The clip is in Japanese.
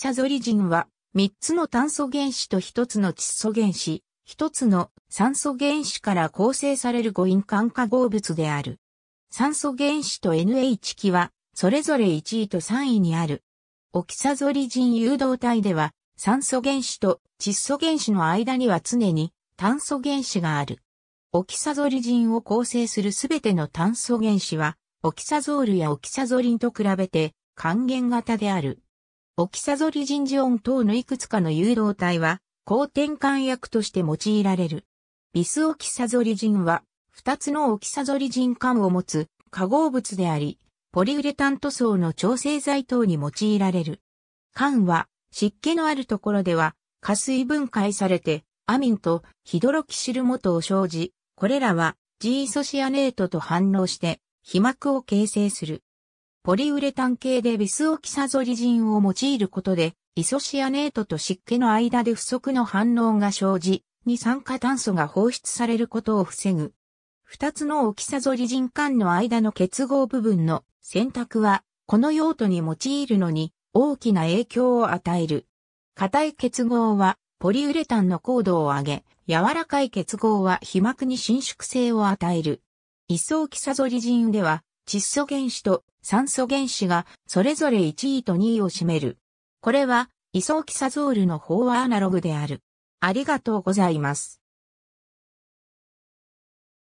者ゾリジンは、3つの炭素原子と1つの窒素原子、1つの酸素原子から構成される五因環化合物である。酸素原子と NH 基は、それぞれ1位と3位にある。オキサゾリジン誘導体では、酸素原子と窒素原子の間には常に炭素原子がある。オキサゾリジンを構成するすべての炭素原子は、オキサゾールやオキサゾリンと比べて還元型である。オキサゾリジンジオン等のいくつかの誘導体は、抗転換薬として用いられる。ビスオキサゾリジンは、二つのオキサゾリジン管を持つ化合物であり、ポリウレタン塗装の調整剤等に用いられる。管は、湿気のあるところでは、加水分解されて、アミンとヒドロキシル元を生じ、これらはジイソシアネートと反応して、被膜を形成する。ポリウレタン系でビスオキサゾリジンを用いることで、イソシアネートと湿気の間で不足の反応が生じ、二酸化炭素が放出されることを防ぐ。二つのオキサゾリジン間の間の結合部分の選択は、この用途に用いるのに大きな影響を与える。硬い結合はポリウレタンの高度を上げ、柔らかい結合は皮膜に伸縮性を与える。イソオキサゾリジンでは、窒素原子と酸素原子がそれぞれ1位と2位を占める。これは、イソーキサゾールの飽和アナログである。ありがとうございます。